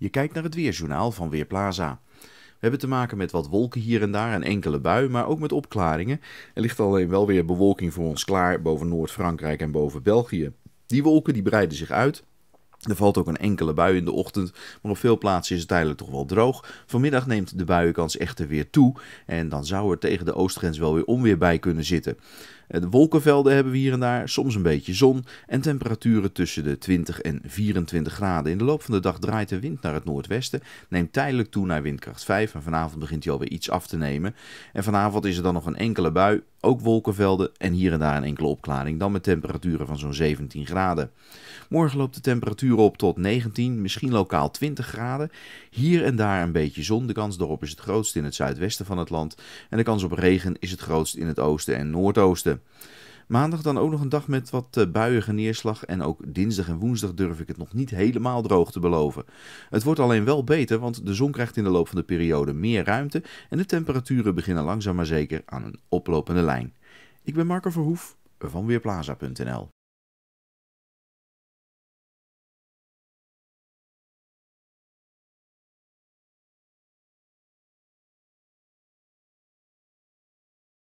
Je kijkt naar het weerjournaal van Weerplaza. We hebben te maken met wat wolken hier en daar en enkele bui, maar ook met opklaringen. Er ligt alleen wel weer bewolking voor ons klaar boven Noord-Frankrijk en boven België. Die wolken die breiden zich uit. Er valt ook een enkele bui in de ochtend, maar op veel plaatsen is het tijdelijk toch wel droog. Vanmiddag neemt de buienkans echter weer toe en dan zou er tegen de oostgrens wel weer onweer bij kunnen zitten. Eh, de wolkenvelden hebben we hier en daar, soms een beetje zon en temperaturen tussen de 20 en 24 graden. In de loop van de dag draait de wind naar het noordwesten, neemt tijdelijk toe naar windkracht 5 en vanavond begint hij alweer iets af te nemen. En vanavond is er dan nog een enkele bui, ook wolkenvelden en hier en daar een enkele opklaring, dan met temperaturen van zo'n 17 graden. Morgen loopt de temperatuur op tot 19, misschien lokaal 20 graden. Hier en daar een beetje zon. De kans daarop is het grootst in het zuidwesten van het land en de kans op regen is het grootst in het oosten en noordoosten. Maandag dan ook nog een dag met wat eh, buiige neerslag. En ook dinsdag en woensdag durf ik het nog niet helemaal droog te beloven. Het wordt alleen wel beter, want de zon krijgt in de loop van de periode meer ruimte. En de temperaturen beginnen langzaam maar zeker aan een oplopende lijn. Ik ben Marco Verhoef van Weerplaza.nl.